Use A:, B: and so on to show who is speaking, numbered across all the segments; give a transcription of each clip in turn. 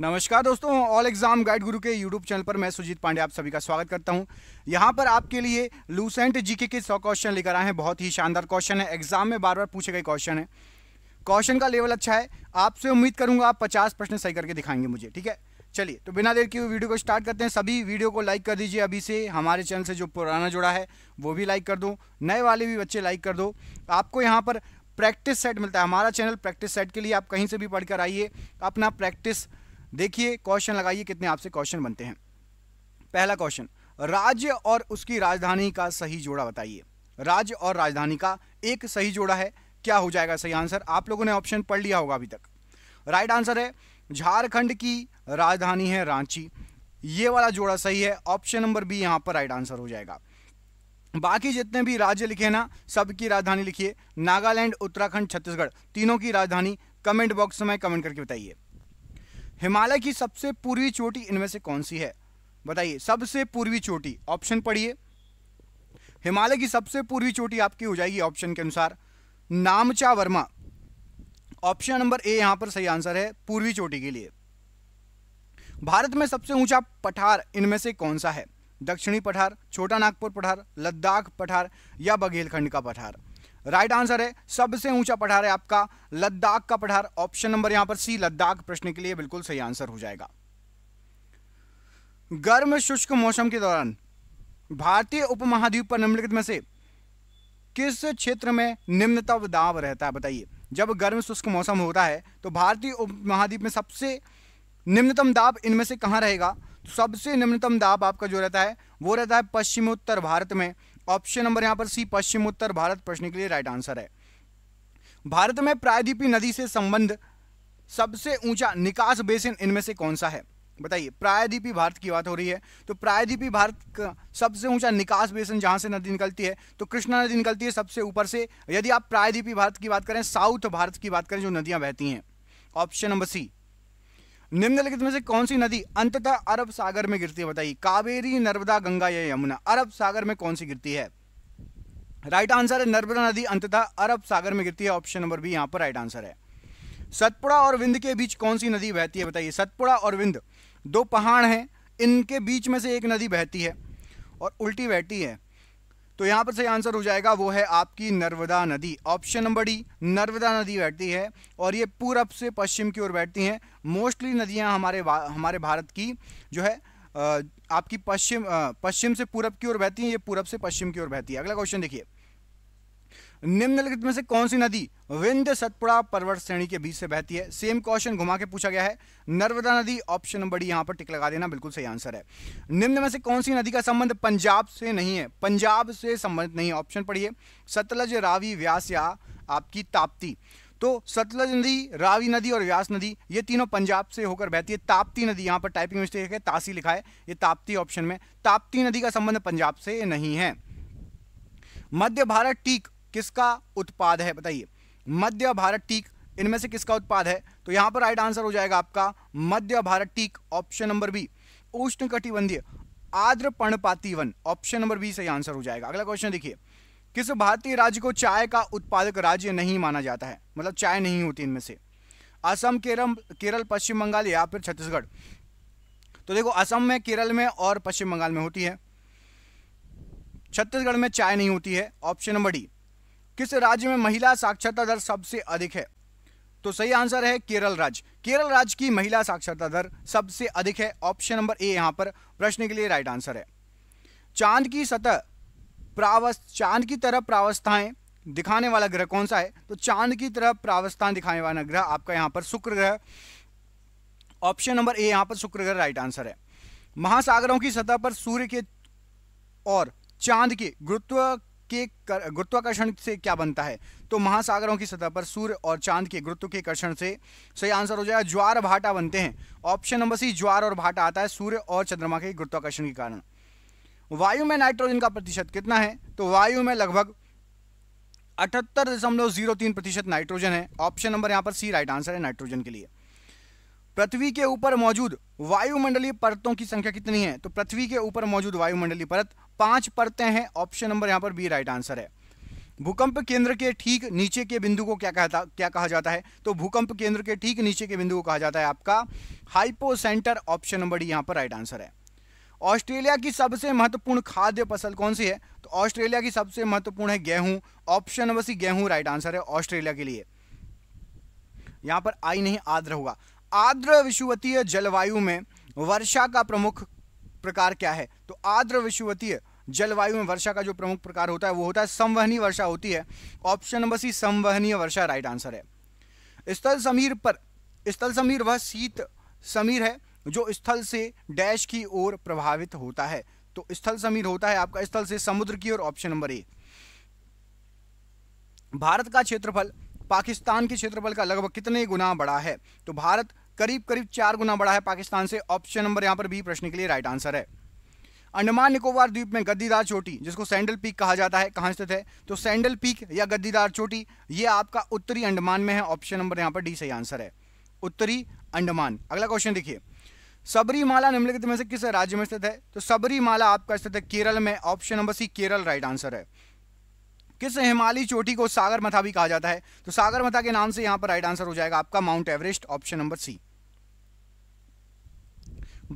A: नमस्कार दोस्तों all exam guide गुरु के यूट्यूब चैनल पर मैं सुजीत पांडे आप सभी का स्वागत करता हूं यहां पर आपके लिए लूसेंट जीके के सौ क्वेश्चन लेकर आए हैं बहुत ही शानदार क्वेश्चन है एग्जाम में बार बार पूछे गए क्वेश्चन है क्वेश्चन का लेवल अच्छा है आपसे उम्मीद करूंगा आप पचास प्रश्न सही करके दिखाएंगे मुझे ठीक है चलिए तो बिना देर के वीडियो को स्टार्ट करते हैं सभी वीडियो को लाइक कर दीजिए अभी से हमारे चैनल से जो पुराना जुड़ा है वो भी लाइक कर दो नए वाले भी बच्चे लाइक कर दो आपको यहाँ पर प्रैक्टिस सेट मिलता है हमारा चैनल प्रैक्टिस सेट के लिए आप कहीं से भी पढ़कर आइए अपना प्रैक्टिस देखिए क्वेश्चन लगाइए कितने आपसे क्वेश्चन बनते हैं पहला क्वेश्चन राज्य और उसकी राजधानी का सही जोड़ा बताइए राज्य और राजधानी का एक सही जोड़ा है क्या हो जाएगा सही आंसर आप लोगों ने ऑप्शन पढ़ लिया होगा अभी तक राइट आंसर है झारखंड की राजधानी है रांची ये वाला जोड़ा सही है ऑप्शन नंबर बी यहाँ पर राइट आंसर हो जाएगा बाकी जितने भी राज्य लिखे ना सबकी राजधानी लिखिए नागालैंड उत्तराखंड छत्तीसगढ़ तीनों की राजधानी कमेंट बॉक्स में कमेंट करके बताइए हिमालय की सबसे पूर्वी चोटी इनमें से कौन सी है बताइए सबसे पूर्वी चोटी ऑप्शन पढ़िए हिमालय की सबसे पूर्वी चोटी आपकी हो जाएगी ऑप्शन के अनुसार नामचा वर्मा ऑप्शन नंबर ए यहां पर सही आंसर है पूर्वी चोटी के लिए भारत में सबसे ऊंचा पठार इनमें से कौन सा है दक्षिणी पठार छोटा नागपुर पठार लद्दाख पठार या बघेलखंड का पठार राइट आंसर है सबसे ऊंचा पठार है आपका लद्दाख का पठार ऑप्शन नंबर यहां पर सी लद्दाख प्रश्न के लिए बिल्कुल सही आंसर हो जाएगा गर्म शुष्क मौसम के दौरान भारतीय उपमहाद्वीप पर निम्नलिखित में से किस क्षेत्र में निम्नतम दाब रहता है बताइए जब गर्म शुष्क मौसम होता है तो भारतीय उपमहाद्वीप में सबसे निम्नतम दाब इनमें से कहां रहेगा तो सबसे निम्नतम दाब आपका जो रहता है वो रहता है पश्चिमोत्तर भारत में ऑप्शन नंबर यहां पर सी पश्चिम उत्तर भारत प्रश्न के लिए राइट आंसर है भारत में प्रायद्वीपी नदी से संबंध सबसे ऊंचा निकास बेसिन इनमें से कौन सा है बताइए प्रायद्वीपी भारत की बात हो रही है तो प्रायद्वीपी भारत का सबसे ऊंचा निकास बेसन जहां से नदी निकलती है तो कृष्णा नदी निकलती है सबसे ऊपर से यदि आप प्रायद्वीपी भारत की बात करें साउथ भारत की बात करें जो नदियां बहती हैं ऑप्शन नंबर सी निम्नलिखित में से कौन सी नदी अंततः अरब सागर में गिरती है बताइए कावेरी नर्मदा गंगा या यमुना अरब सागर में कौन सी गिरती है राइट आंसर है नर्मदा नदी अंततः अरब सागर में गिरती है ऑप्शन नंबर बी यहां पर राइट आंसर है सतपुड़ा और विंध के बीच कौन सी नदी बहती है बताइए सतपुड़ा और विंध दो पहाड़ हैं इनके बीच में से एक नदी बहती है और उल्टी बहती है तो यहाँ पर सही आंसर हो जाएगा वो है आपकी नर्मदा नदी ऑप्शन नंबर डी नर्मदा नदी बैठती है और ये पूरब से पश्चिम की ओर बैठती हैं मोस्टली नदियाँ हमारे हमारे भारत की जो है आपकी पश्चिम पश्चिम से पूरब की ओर बहती हैं ये पूरब से पश्चिम की ओर बहती है अगला क्वेश्चन देखिए निम्नलिखित में से कौन सी नदी विंध्य सतपुड़ा पर्वत श्रेणी के बीच से बहती है सेम क्वेश्चन घुमा के पूछा गया है नर्मदा नदी ऑप्शन नंबर डी यहां पर टिक लगा देना बिल्कुल सही आंसर है निम्न में से कौन सी नदी का संबंध पंजाब से नहीं है पंजाब से संबंधित नहीं ऑप्शन पढ़िए सतलज रावी व्यास या आपकी ताप्ती तो सतलज नदी रावी नदी और व्यास नदी ये तीनों पंजाब से होकर बहती है ताप्ती नदी यहाँ पर टाइपिंग मिस्टेक है तासी लिखा है ये ताप्ती ऑप्शन में ताप्ती नदी का संबंध पंजाब से नहीं है मध्य भारत टीक किसका उत्पाद है बताइए मध्य भारत टीक इनमें से किसका उत्पाद है तो यहां पर राइट आंसर हो जाएगा आपका मध्य भारत टीक ऑप्शन नंबर बी उष्ण कटिबंधीय आद्र पर्णपाती वन ऑप्शन नंबर बी सही आंसर हो जाएगा अगला क्वेश्चन देखिए किस भारतीय राज्य को चाय का उत्पादक राज्य नहीं माना जाता है मतलब चाय नहीं होती इनमें से असम केरल केरल पश्चिम बंगाल या फिर छत्तीसगढ़ तो देखो असम में केरल में और पश्चिम बंगाल में होती है छत्तीसगढ़ में चाय नहीं होती है ऑप्शन नंबर डी किस राज्य में महिला साक्षरता दर सबसे अधिक है तो सही आंसर है केरल राज्य केरल राज्य की महिला साक्षरता दर सबसे अधिक है ऑप्शन नंबर ए यहां पर प्रश्न के लिए राइट आंसर है चांद की सतह प्रावस्थ चांद की तरह प्रावस्थाएं दिखाने वाला ग्रह कौन सा है तो चांद की तरह प्रावस्थान दिखाने वाला ग्रह आपका यहां पर शुक्र ग्रह ऑप्शन नंबर ए यहां पर शुक्र ग्रह राइट आंसर है महासागरों की सतह पर सूर्य के और चांद के गुरुत्व के गुरुत्वाकर्षण से क्या बनता है तो महासागरों की सतह पर सूर्य और चांद के गुरुत्व के कर्षण से सही आंसर हो जाएगा ज्वार भाटा बनते हैं ऑप्शन नंबर सी ज्वार और भाटा आता है सूर्य और चंद्रमा के गुरुत्वाकर्षण के कारण वायु में नाइट्रोजन का प्रतिशत कितना है तो वायु में लगभग अठहत्तर दशमलव जीरो तीन प्रतिशत नाइट्रोजन है ऑप्शन नंबर यहाँ पर सी राइट आंसर है नाइट्रोजन के लिए पृथ्वी के ऊपर मौजूद वायुमंडलीय परतों की संख्या कितनी है तो पृथ्वी के ऊपर मौजूद वायुमंडलीय परत पांच परतें हैं ऑप्शन नंबर यहाँ पर बी राइट आंसर है भूकंप केंद्र के ठीक नीचे के बिंदु को क्या कहता क्या कहा जाता है तो भूकंप केंद्र के ठीक नीचे के बिंदु को कहा जाता है आपका हाइपो ऑप्शन नंबर डी यहाँ पर राइट आंसर है ऑस्ट्रेलिया की सबसे महत्वपूर्ण खाद्य फसल कौन सी है तो ऑस्ट्रेलिया की सबसे महत्वपूर्ण है गेहूं ऑप्शन नंबर सी गेहूं राइट आंसर है ऑस्ट्रेलिया के लिए यहां पर आई नहीं आद्र होगा आर्द्र विषुवतीय जलवायु में वर्षा का प्रमुख प्रकार क्या है तो आर्द्र विषुवतीय जलवायु में वर्षा का जो प्रमुख प्रकार होता है वो होता है संवहनीय वर्षा होती है ऑप्शन नंबर सी संवहनीय वर्षा राइट आंसर है स्थल समीर पर स्थल समीर वह शीत समीर है जो स्थल से डैश की ओर प्रभावित होता है तो स्थल समीर होता है आपका स्थल से समुद्र की ओर ऑप्शन नंबर ए भारत का क्षेत्रफल पाकिस्तान के क्षेत्रफल का लगभग कितने गुना बड़ा है तो भारत करीब करीब चार गुना बड़ा है पाकिस्तान से ऑप्शन नंबर यहाँ पर भी प्रश्न के लिए राइट आंसर है अंडमान निकोबार द्वीप में गद्दीदार चोटी जिसको सैंडल पीक कहा जाता है कहाँ स्थित है तो सैंडल पीक या गद्दीदार चोटी ये आपका उत्तरी अंडमान में है ऑप्शन नंबर यहाँ पर डी सही आंसर है उत्तरी अंडमान अगला क्वेश्चन देखिए सबरीमाला निम्नलिखित में से किस राज्य में स्थित है तो सबरीमाला आपका स्थित है केरल में option number C Kerala right answer है किस हिमालय चोटी को सागर मथा भी कहा जाता है तो सागर मथा के नाम से यहां पर राइट आंसर हो जाएगा आपका Mount Everest option number C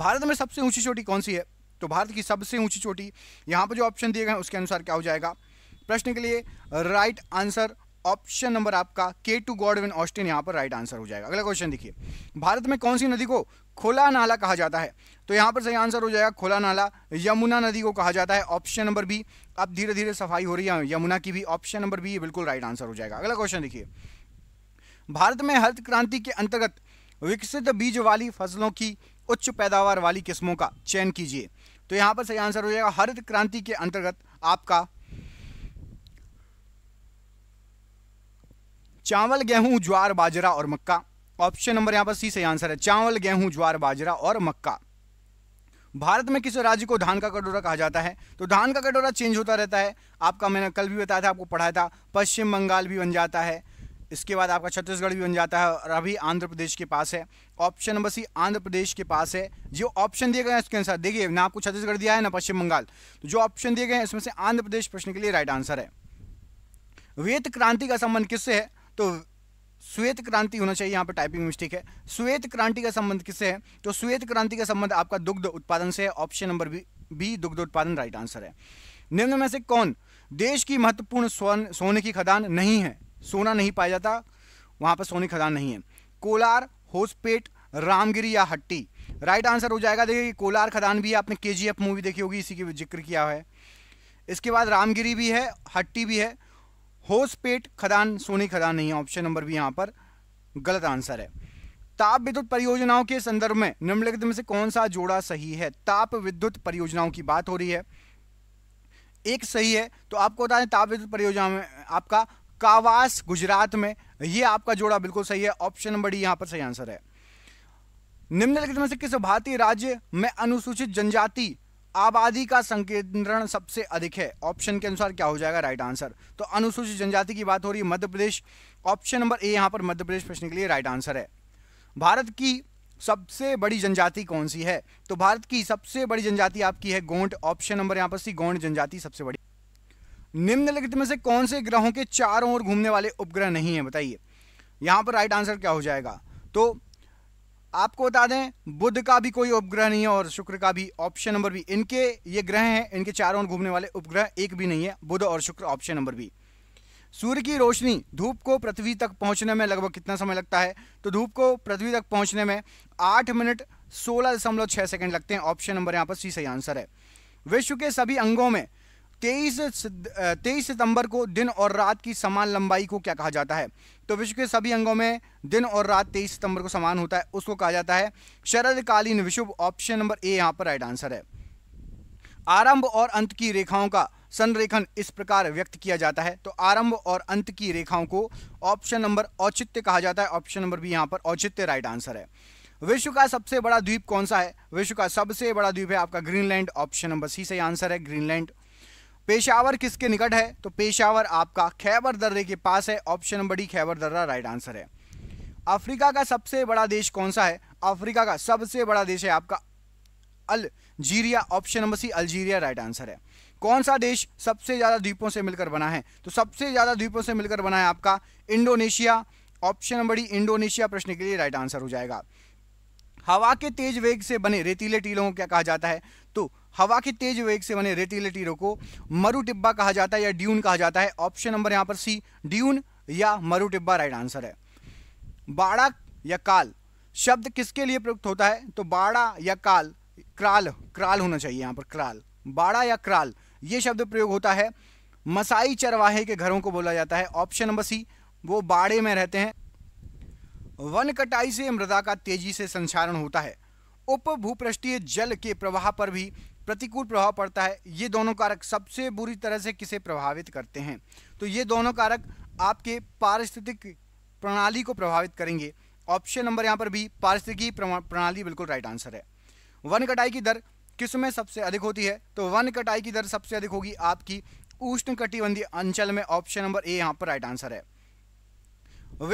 A: Bharat में सबसे ऊंची चोटी कौन सी है तो भारत की सबसे ऊंची चोटी यहां पर जो ऑप्शन दिए गए उसके अनुसार क्या हो जाएगा प्रश्न के लिए राइट आंसर ऑप्शन नंबर आपका के टू गॉड विन ऑस्टिन यहाँ पर राइट आंसर हो जाएगा अगला क्वेश्चन देखिए भारत में कौन सी नदी को खोला नाला कहा जाता है तो यहाँ पर सही आंसर हो जाएगा खोला नाला यमुना नदी को कहा जाता है ऑप्शन नंबर बी अब धीरे धीरे सफाई हो रही है यमुना की भी ऑप्शन नंबर बी बिल्कुल राइट आंसर हो जाएगा अगला क्वेश्चन देखिए भारत में हरित क्रांति के अंतर्गत विकसित बीज वाली फसलों की उच्च पैदावार वाली किस्मों का चयन कीजिए तो यहाँ पर सही आंसर हो जाएगा हरित क्रांति के अंतर्गत आपका चावल गेहूं ज्वार बाजरा और मक्का ऑप्शन नंबर यहां पर सी सही आंसर है चावल गेहूं ज्वार बाजरा और मक्का भारत में किस राज्य को धान का कटोरा कहा जाता है तो धान का कटोरा चेंज होता रहता है आपका मैंने कल भी बताया था आपको पढ़ाया था पश्चिम बंगाल भी बन जाता है इसके बाद आपका छत्तीसगढ़ भी बन जाता है और अभी आंध्र प्रदेश के पास है option number C Andhra Pradesh के पास है जो ऑप्शन दिए गए हैं इसके अनुसार देखिए ना आपको छत्तीसगढ़ दिया है ना पश्चिम बंगाल तो जो ऑप्शन दिए गए हैं इसमें से आंध्र प्रदेश प्रश्न के लिए राइट आंसर है वेत क्रांति का संबंध किससे है तो श्वेत क्रांति होना चाहिए यहाँ पर टाइपिंग मिस्टेक है श्वेत क्रांति का संबंध किससे है तो श्वेत क्रांति का संबंध आपका दुग्ध उत्पादन से है ऑप्शन नंबर बी बी दुग्ध उत्पादन राइट आंसर है निम्न में से कौन देश की महत्वपूर्ण सोन, सोने की खदान नहीं है सोना नहीं पाया जाता वहां पर सोने खदान नहीं है कोलार होसपेट रामगिरी या हट्टी राइट आंसर हो जाएगा देखिए कोलार खदान भी आपने के मूवी देखी होगी इसी की जिक्र किया है इसके बाद रामगिरी भी है हट्टी भी है होस पेट खदान सोनी खदान नहीं है ऑप्शन नंबर भी यहाँ पर गलत आंसर है ताप विद्युत परियोजनाओं के संदर्भ में निम्नलिखित में से कौन सा जोड़ा सही है ताप विद्युत परियोजनाओं की बात हो रही है एक सही है तो आपको बता दें ताप विद्युत परियोजना में आपका कावास गुजरात में ये आपका जोड़ा बिल्कुल सही है ऑप्शन नंबर डी यहां पर सही आंसर है निम्नलिखित में से किस भारतीय राज्य में अनुसूचित जनजाति आबादी का संकेंद्रण सबसे अधिक है ऑप्शन के अनुसार क्या हो जाएगा राइट आंसर तो अनुसूचित जनजाति की बात हो रही है मध्य प्रदेश ऑप्शन नंबर ए यहाँ पर मध्य प्रदेश प्रश्न के लिए राइट आंसर है भारत की सबसे बड़ी जनजाति कौन सी है तो भारत की सबसे बड़ी जनजाति आपकी है गोंड ऑप्शन नंबर यहाँ पर सी गोंड जनजाति सबसे बड़ी निम्नलिखित में से कौन से ग्रहों के चारों ओर घूमने वाले उपग्रह नहीं है बताइए यहाँ पर राइट आंसर क्या हो जाएगा तो आपको बता दें बुध का भी कोई उपग्रह नहीं है और शुक्र का भी ऑप्शन नंबर भी इनके ये ग्रह हैं इनके चारों ओर घूमने वाले उपग्रह एक भी नहीं है बुध और शुक्र ऑप्शन नंबर बी सूर्य की रोशनी धूप को पृथ्वी तक पहुंचने में लगभग कितना समय लगता है तो धूप को पृथ्वी तक पहुंचने में आठ मिनट सोलह दशमलव छः सेकेंड लगते हैं ऑप्शन नंबर यहाँ पर सी सही आंसर है विश्व के सभी अंगों में तेईस तेईस सितंबर को दिन और रात की समान लंबाई को क्या कहा जाता है तो विश्व के सभी अंगों में दिन और रात तेईस सितंबर को समान होता है उसको कहा जाता है शरदकालीन विश्व ऑप्शन नंबर ए यहाँ पर राइट आंसर है आरंभ और अंत की रेखाओं का संरेखन इस प्रकार व्यक्त किया जाता है तो आरंभ और अंत की रेखाओं को ऑप्शन नंबर औचित्य कहा जाता है ऑप्शन नंबर बी यहाँ पर औचित्य राइट आंसर है विश्व का सबसे बड़ा द्वीप कौन सा है विश्व का सबसे बड़ा द्वीप है आपका ग्रीनलैंड ऑप्शन नंबर सी सही आंसर है ग्रीनलैंड पेशावर किसके निकट है तो पेशावर आपका खैबर दर्रे के पास है ऑप्शन नंबर डी खैबर दर्रा राइट आंसर है अफ्रीका का सबसे बड़ा देश कौन सा है अफ्रीका का सबसे बड़ा देश है आपका Algeria option number C Algeria right answer है कौन सा देश सबसे ज़्यादा द्वीपों से मिलकर बना है तो सबसे ज़्यादा द्वीपों से मिलकर बना है आपका Indonesia option number D Indonesia प्रश्न के लिए राइट आंसर हो जाएगा हवा के तेज वेग से बने रेतीले टीलों को क्या कहा जाता है तो हवा के तेज वेग से बने रेतीले टीरों को मरु टिब्बा कहा जाता है या ड्यून कहा जाता है ऑप्शन नंबर यहां पर सी ड्यून या मरु टिब्बा राइट आंसर है बाड़ा या काल शब्द किसके लिए प्रयुक्त होता है तो बाड़ा या काल क्राल क्राल होना चाहिए यहां पर क्राल बाड़ा या क्राल यह शब्द प्रयोग होता है मसाई चरवाहे के घरों को बोला जाता है ऑप्शन नंबर सी वो बाड़े में रहते हैं वन कटाई से मृदा का तेजी से संचारण होता है उप भूपृष्ठीय जल के प्रवाह पर भी प्रतिकूल प्रभाव पड़ता है ये दोनों कारक सबसे बुरी तरह से किसे प्रभावित करते हैं तो ये दोनों कारक आपके पारिस्थितिक प्रणाली को प्रभावित करेंगे ऑप्शन नंबर यहाँ पर भी पारिस्थितिकी प्रणाली बिल्कुल राइट आंसर है वन कटाई की दर किस में सबसे अधिक होती है तो वन कटाई की दर सबसे अधिक होगी आपकी उष्ण कटिबंधीय अंचल में ऑप्शन नंबर ए यहाँ पर राइट आंसर है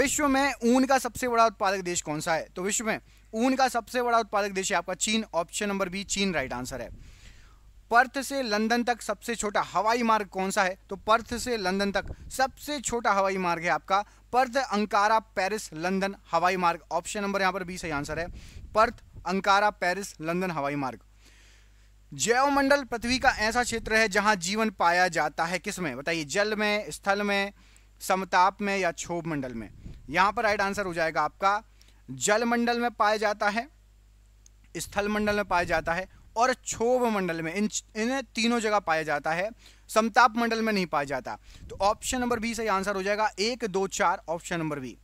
A: विश्व में ऊन का सबसे बड़ा उत्पादक देश कौन सा है तो विश्व में ऊन का सबसे बड़ा उत्पादक देश है आपका चीन ऑप्शन नंबर बी चीन राइट आंसर है पर्थ से लंदन तक सबसे छोटा हवाई मार्ग कौन सा है तो पर्थ से लंदन तक सबसे छोटा हवाई मार्ग है आपका पर्थ अंकारा पेरिस लंदन हवाई मार्ग ऑप्शन नंबर यहां पर बी सही आंसर है पर्थ अंकारा पेरिस लंदन हवाई मार्ग जैवमंडल पृथ्वी का ऐसा क्षेत्र है जहां जीवन पाया जाता है किसमें बताइए जल में स्थल में समताप में या क्षोभ मंडल में यहां पर राइट आंसर हो जाएगा आपका जलमंडल में पाया जाता है स्थल मंडल में पाया जाता है और क्षोभ मंडल में इन इन तीनों जगह पाया जाता है समताप मंडल में नहीं पाया जाता तो ऑप्शन नंबर बी सही आंसर हो जाएगा एक दो चार ऑप्शन नंबर बी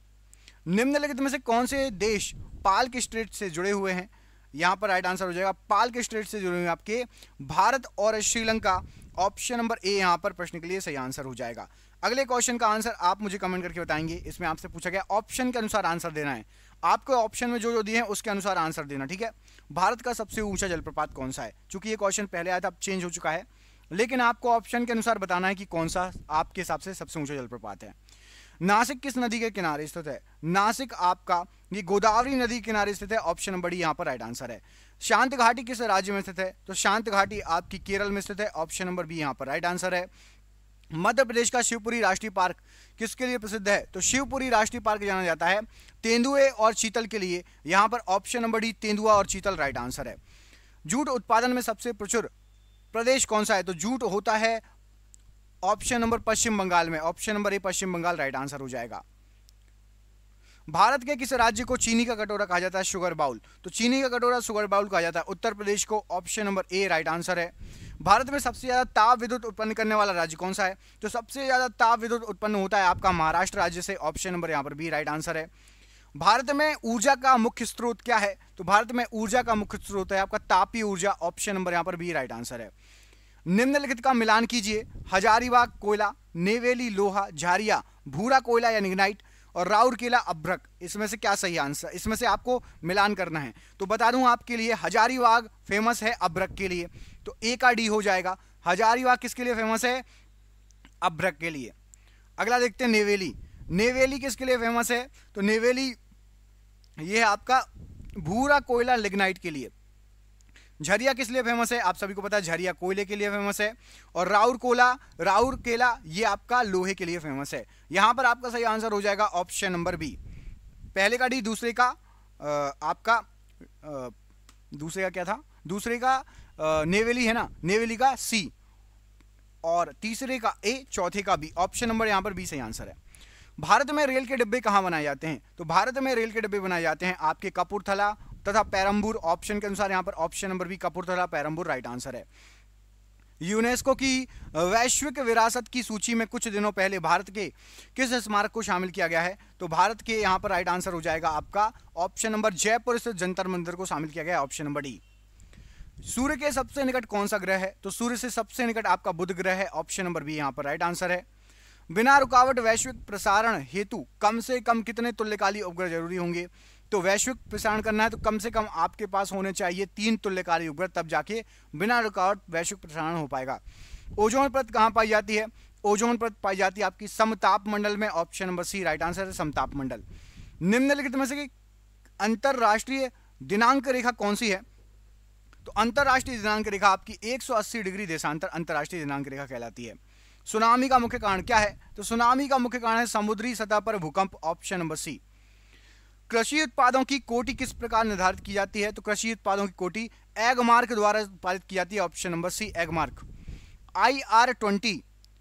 A: निम्नलिखित में से कौन से देश पाल के स्ट्रेट से जुड़े हुए हैं यहां पर राइट आंसर हो जाएगा पाल के स्ट्रेट से जुड़े हुए आपके भारत और श्रीलंका ऑप्शन नंबर ए यहां पर प्रश्न के लिए सही आंसर हो जाएगा अगले क्वेश्चन का आंसर आप मुझे कमेंट करके बताएंगे इसमें आपसे पूछा गया ऑप्शन के अनुसार आंसर देना है आपको ऑप्शन में जो जो दिए हैं उसके अनुसार आंसर देना ठीक है भारत का सबसे ऊंचा जलप्रपात कौन सा है चूंकि ये क्वेश्चन पहले आया था अब चेंज हो चुका है लेकिन आपको ऑप्शन के अनुसार बताना है कि कौन सा आपके हिसाब से सबसे ऊंचा जलप्रपात है नासिक किस नदी के किनारे स्थित है नासिक आपका ये गोदावरी नदी के किनारे स्थित है ऑप्शन नंबर डी यहाँ पर राइट आंसर है शांत घाटी किस राज्य में स्थित है तो शांत घाटी आपकी केरल में स्थित है ऑप्शन नंबर बी यहाँ पर राइट आंसर है मध्य प्रदेश का शिवपुरी राष्ट्रीय पार्क किसके लिए प्रसिद्ध है तो शिवपुरी राष्ट्रीय पार्क जाना जाता है तेंदुए और चीतल के लिए यहाँ पर ऑप्शन नंबर डी तेंदुआ और चीतल राइट आंसर है जूट उत्पादन में सबसे प्रचुर प्रदेश कौन सा है तो जूट होता है ऑप्शन नंबर पश्चिम बंगाल में option number A Paschim Bangal right answer हो जाएगा भारत के किस राज्य को चीनी का कटोरा कहा जाता है शुगर बाउल तो चीनी का कटोरा शुगर बाउल कहा जाता है उत्तर प्रदेश को option number A right answer है भारत में सबसे ज़्यादा ताप विद्युत उत्पन्न करने वाला राज्य कौन सा है तो सबसे ज़्यादा ताप विद्युत उत्पन्न होता है आपका महाराष्ट्र राज्य से ऑप्शन नंबर यहाँ पर बी राइट आंसर है भारत में ऊर्जा का मुख्य स्रोत क्या है तो भारत में ऊर्जा का मुख्य स्रोत है आपका तापी ऊर्जा ऑप्शन नंबर यहाँ पर बी राइट आंसर है निम्नलिखित का मिलान कीजिए हजारीबाग कोयला नेवेली लोहा झारिया भूरा कोयला या निग्नाइट और राउर किला अभ्रक इसमें से क्या सही आंसर इसमें से आपको मिलान करना है तो बता दूं आपके लिए हजारीबाग फेमस है अभ्रक के लिए तो ए का डी हो जाएगा हजारीबाग किसके लिए फेमस है अभ्रक के लिए अगला देखते हैं नेवेली नेवेली किसके लिए फेमस है तो नेवेली ये है आपका भूरा कोयला लिग्नाइट के लिए झरिया किस लिए फेमस है आप सभी को पता है झरिया कोयले के लिए फेमस है और राउर कोला राउर केला ये आपका लोहे के लिए फेमस है यहाँ पर आपका सही आंसर हो जाएगा ऑप्शन नंबर बी पहले का डी दूसरे का आपका दूसरे का क्या था दूसरे का नेवेली है ना नेवेली का सी और तीसरे का ए चौथे का बी ऑप्शन नंबर यहाँ पर बी सही आंसर है भारत में रेल के डिब्बे कहाँ बनाए जाते हैं तो भारत में रेल के डिब्बे बनाए जाते हैं आपके कपूरथला तथा पैरम्बूर ऑप्शन के अनुसार यहाँ पर option number B Kapurthala Perambur right answer है यूनेस्को की वैश्विक विरासत की सूची में कुछ दिनों पहले भारत के किस स्मारक को शामिल किया गया है तो भारत के यहाँ पर राइट आंसर हो जाएगा आपका ऑप्शन नंबर जयपुर स्थित जंतर मंदिर को शामिल किया गया ऑप्शन नंबर डी सूर्य के सबसे निकट कौन सा ग्रह है तो सूर्य से सबसे निकट आपका बुध ग्रह है ऑप्शन नंबर बी यहाँ पर राइट आंसर है बिना रुकावट वैश्विक प्रसारण हेतु कम से कम कितने तुल्यकाली उपग्रह जरूरी होंगे तो वैश्विक प्रसारण करना है तो कम से कम आपके पास होने चाहिए तीन तुल्यकारी उपग्रह तब जाके बिना रुकावट वैश्विक प्रसारण हो पाएगा ओजोन परत कहाँ पाई जाती है ओजोन परत पाई जाती है आपकी समताप मंडल में option number C right answer है समताप मंडल निम्नलिखित में से कि अंतरराष्ट्रीय दिनांक रेखा कौन सी है तो अंतर्राष्ट्रीय दिनांक रेखा आपकी 180 डिग्री देशांतर अंतर्राष्ट्रीय दिनांक रेखा कहलाती है सुनामी का मुख्य कारण क्या है तो सुनामी का मुख्य कारण है समुद्री सतह पर भूकंप ऑप्शन नंबर सी कृषि उत्पादों की कोटि किस प्रकार निर्धारित की जाती है तो कृषि उत्पादों की कोटि एगमार्क द्वारा उत्पादित की जाती है option number C Agmark I R twenty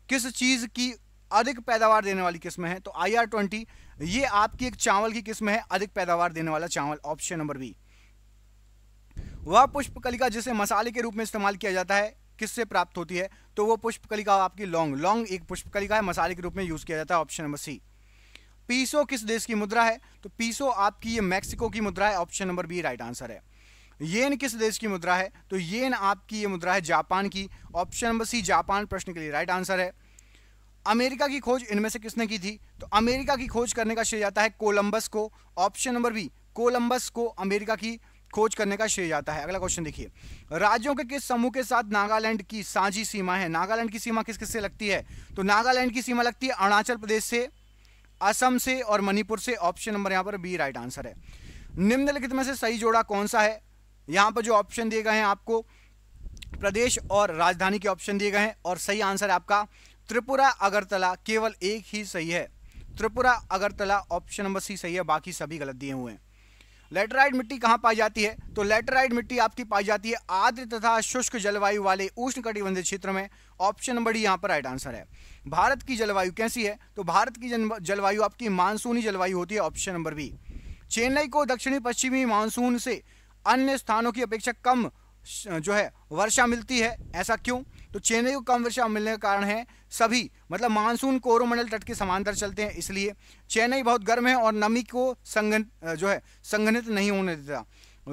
A: किस चीज़ की अधिक पैदावार देने वाली किस्म है तो आई आर ट्वेंटी ये आपकी एक चावल की किस्म है अधिक पैदावार देने वाला चावल ऑप्शन नंबर बी वह पुष्पकलिका जिसे मसाले के रूप में इस्तेमाल किया जाता है किससे प्राप्त होती है तो वह पुष्पकलिका आपकी लौंग लौंग एक पुष्पकलिका है मसाले के रूप में यूज़ किया जाता है ऑप्शन नंबर सी पीसो किस देश की मुद्रा है तो पीसो आपकी ये मैक्सिको की मुद्रा है option number B right answer है येन किस देश की मुद्रा है तो येन आपकी ये मुद्रा है जापान की ऑप्शन नंबर सी जापान प्रश्न के लिए राइट आंसर है अमेरिका की खोज इनमें से किसने की थी तो अमेरिका की खोज करने का श्रेय जाता है कोलंबस को ऑप्शन नंबर बी कोलंबस को अमेरिका की खोज करने का श्रेय जाता है अगला क्वेश्चन देखिए राज्यों के किस समूह के साथ नागालैंड की साझी सीमा है नागालैंड की सीमा किस किस से लगती है तो नागालैंड की सीमा लगती है अरुणाचल प्रदेश से असम से और मणिपुर से ऑप्शन नंबर यहाँ पर बी राइट आंसर है निम्नलिखित में से सही जोड़ा कौन सा है यहाँ पर जो ऑप्शन दिए गए हैं आपको प्रदेश और राजधानी के ऑप्शन दिए गए हैं और सही आंसर है आपका त्रिपुरा अगरतला केवल एक ही सही है Tripura Agartala option number C सही है बाकी सभी गलत दिए हुए हैं लेटराइड मिट्टी कहाँ पाई जाती है तो लेटराइड मिट्टी आपकी पाई जाती है आद्र तथा शुष्क जलवायु वाले उष्ण क्षेत्र में ऑप्शन नंबर डी यहाँ पर राइट आंसर है भारत की जलवायु कैसी है तो भारत की जलवायु आपकी मानसूनी जलवायु होती है ऑप्शन नंबर बी चेन्नई को दक्षिणी पश्चिमी मानसून से अन्य स्थानों की अपेक्षा कम जो है वर्षा मिलती है ऐसा क्यों तो चेन्नई को कम वर्षा मिलने का कारण है सभी मतलब मानसून कोरोमंडल तट के समांतर चलते हैं इसलिए चेन्नई बहुत गर्म है और नमी को संगन जो है संघनित नहीं होने देता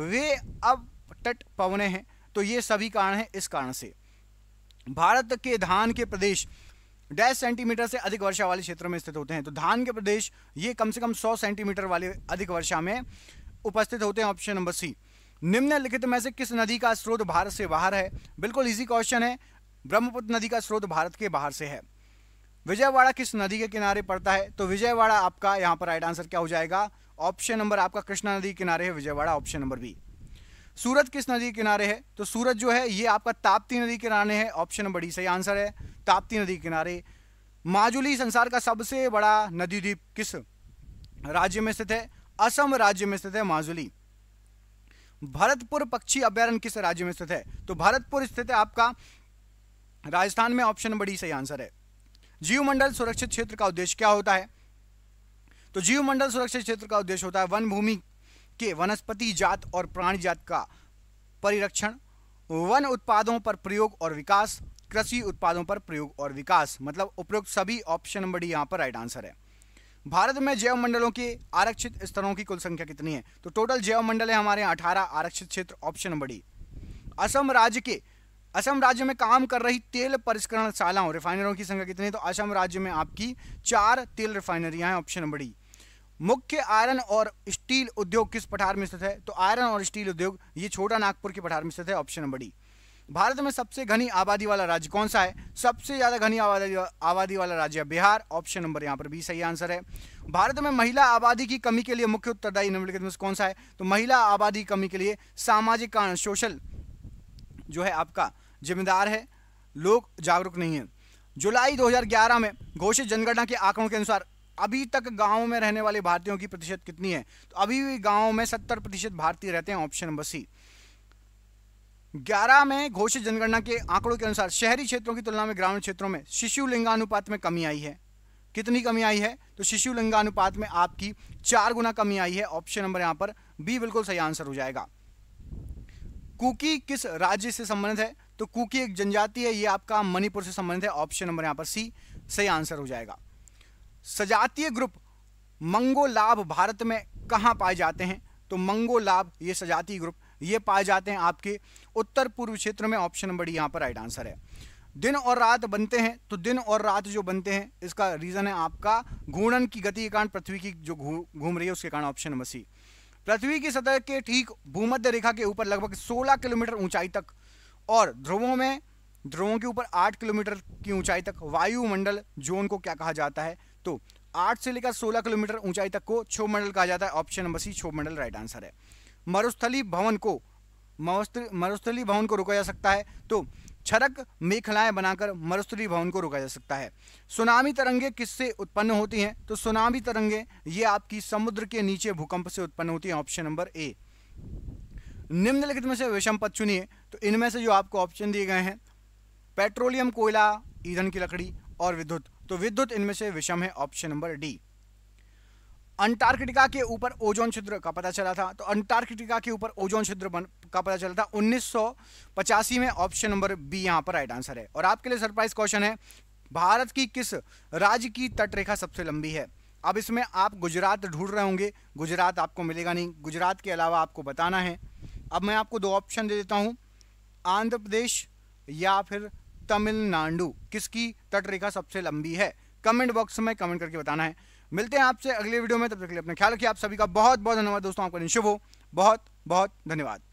A: वे अब तट पवने हैं तो ये सभी कारण हैं इस कारण से भारत के धान के प्रदेश डेढ़ सेंटीमीटर से अधिक वर्षा वाले क्षेत्रों में स्थित होते हैं तो धान के प्रदेश ये कम से कम 100 सेंटीमीटर वाले अधिक वर्षा में उपस्थित होते हैं ऑप्शन नंबर सी निम्नलिखित में से किस नदी का स्रोत भारत से बाहर है बिल्कुल इजी क्वेश्चन है ब्रह्मपुत्र नदी का स्रोत भारत के बाहर से है विजयवाड़ा किस नदी के किनारे पड़ता है तो विजयवाड़ा आपका यहाँ पर राइट आंसर क्या हो जाएगा ऑप्शन नंबर आपका कृष्णा नदी किनारे है Vijayawada option number B Surat किस नदी के किनारे है तो सूरत जो है ये आपका ताप्ती नदी किनारे है ऑप्शन नंबर डी सही आंसर है ताप्ती नदी किनारे माजुली संसार का सबसे बड़ा नदी द्वीप किस राज्य में स्थित है असम राज्य में स्थित है माजुली भरतपुर पक्षी अभ्यारण्य किस राज्य में स्थित है तो भरतपुर स्थित है आपका राजस्थान में ऑप्शन नंबर डी सही आंसर है जीव मंडल सुरक्षित क्षेत्र का उद्देश्य क्या होता है तो जीव मंडल सुरक्षित क्षेत्र का उद्देश्य होता है वन भूमि के वनस्पति जात और प्राणी जात का परिरक्षण वन उत्पादों पर प्रयोग और विकास कृषि उत्पादों पर प्रयोग और विकास मतलब उपयुक्त सभी ऑप्शन नंबर डी यहाँ पर राइट आंसर है भारत में जैव मंडलों के आरक्षित स्तरों की कुल संख्या कितनी है तो टोटल जैव मंडल है हमारे 18 आरक्षित क्षेत्र ऑप्शन नंबर डी असम राज्य के असम राज्य में काम कर रही तेल परिष्करण शालाओं रिफाइनरों की संख्या कितनी तो असम राज्य में आपकी चार तेल रिफाइनरियां हैं ऑप्शन बड़ी मुख्य आयरन और स्टील उद्योग किस पठार में स्थित है तो आयरन और स्टील उद्योग ये छोटा नागपुर के पठार में स्थित है ऑप्शन बड़ी भारत में सबसे घनी आबादी वाला राज्य कौन सा है सबसे ज़्यादा घनी आबादी आबादी वाला राज्य है बिहार ऑप्शन नंबर यहाँ पर भी सही आंसर है भारत में महिला आबादी की कमी के लिए मुख्य उत्तरदायी निम्नलिखित में कौन सा है तो महिला आबादी कमी के लिए सामाजिक कारण सोशल जो है आपका जिम्मेदार है लोग जागरूक नहीं है जुलाई 2011 में घोषित जनगणना के आंकड़ों के अनुसार अभी तक गाँव में रहने वाले भारतीयों की प्रतिशत कितनी है तो अभी भी गाँव में सत्तर प्रतिशत भारतीय रहते हैं ऑप्शन नंबर सी ग्यारह में घोषित जनगणना के आंकड़ों के अनुसार शहरी क्षेत्रों की तुलना में ग्रामीण क्षेत्रों में शिशु लिंगानुपात में कमी आई है कितनी कमी आई है तो शिशु लिंगानुपात में आपकी चार गुना कमी आई है ऑप्शन नंबर यहां पर बी बिल्कुल सही आंसर हो जाएगा कुकी किस राज्य से संबंधित है तो कुकी एक जनजाति है ये आपका मणिपुर से संबंधित है ऑप्शन नंबर यहाँ पर सी सही आंसर हो जाएगा सजातीय ग्रुप मंगोलाभ भारत में कहाँ पाए जाते हैं तो मंगोलाभ ये सजातीय ग्रुप ये पाए जाते हैं आपके उत्तर पूर्व क्षेत्र में ऑप्शन नंबर डी यहाँ पर राइट आंसर है दिन और रात बनते हैं तो दिन और रात जो बनते हैं इसका रीज़न है आपका घूर्णन की गति के कारण पृथ्वी की जो घूम रही है उसके कारण ऑप्शन नंबर सी पृथ्वी की सतह के ठीक भूमध्य रेखा के ऊपर लगभग 16 किलोमीटर ऊंचाई तक और ध्रुवों में ध्रुवों के ऊपर 8 किलोमीटर की ऊंचाई तक वायुमंडल जोन को क्या कहा जाता है तो 8 से लेकर 16 किलोमीटर ऊंचाई तक को मंडल कहा जाता है ऑप्शन नंबर सी मंडल राइट आंसर है मरुस्थली भवन को मरुस्थली भवन को रोका जा सकता है तो छरक मेखलाएं बनाकर मरुस्थली भवन को रोका जा सकता है सुनामी तरंगे किससे उत्पन्न होती हैं तो सुनामी तरंगे ये आपकी समुद्र के नीचे भूकंप से उत्पन्न होती हैं ऑप्शन नंबर ए निम्नलिखित में से विषम पद चुनिए तो इनमें से जो आपको ऑप्शन दिए गए हैं पेट्रोलियम कोयला ईंधन की लकड़ी और विद्युत तो विद्युत इनमें से विषम है ऑप्शन नंबर डी अंटार्कटिका के ऊपर ओजोन छिद्र का पता चला था तो अंटार्कटिका के ऊपर ओजोन छिद्र का पता चला था उन्नीस में ऑप्शन नंबर बी यहाँ पर राइट आंसर है और आपके लिए सरप्राइज क्वेश्चन है भारत की किस राज्य की तटरेखा सबसे लंबी है अब इसमें आप गुजरात ढूंढ रहे होंगे गुजरात आपको मिलेगा नहीं गुजरात के अलावा आपको बताना है अब मैं आपको दो ऑप्शन दे देता हूँ आंध्र प्रदेश या फिर तमिलनाडु किसकी तटरेखा सबसे लंबी है कमेंट बॉक्स में कमेंट करके बताना है मिलते हैं आपसे अगले वीडियो में तब तक के लिए अपना ख्याल रखिए आप सभी का बहुत बहुत धन्यवाद दोस्तों आपका दिन शुभ हो बहुत बहुत धन्यवाद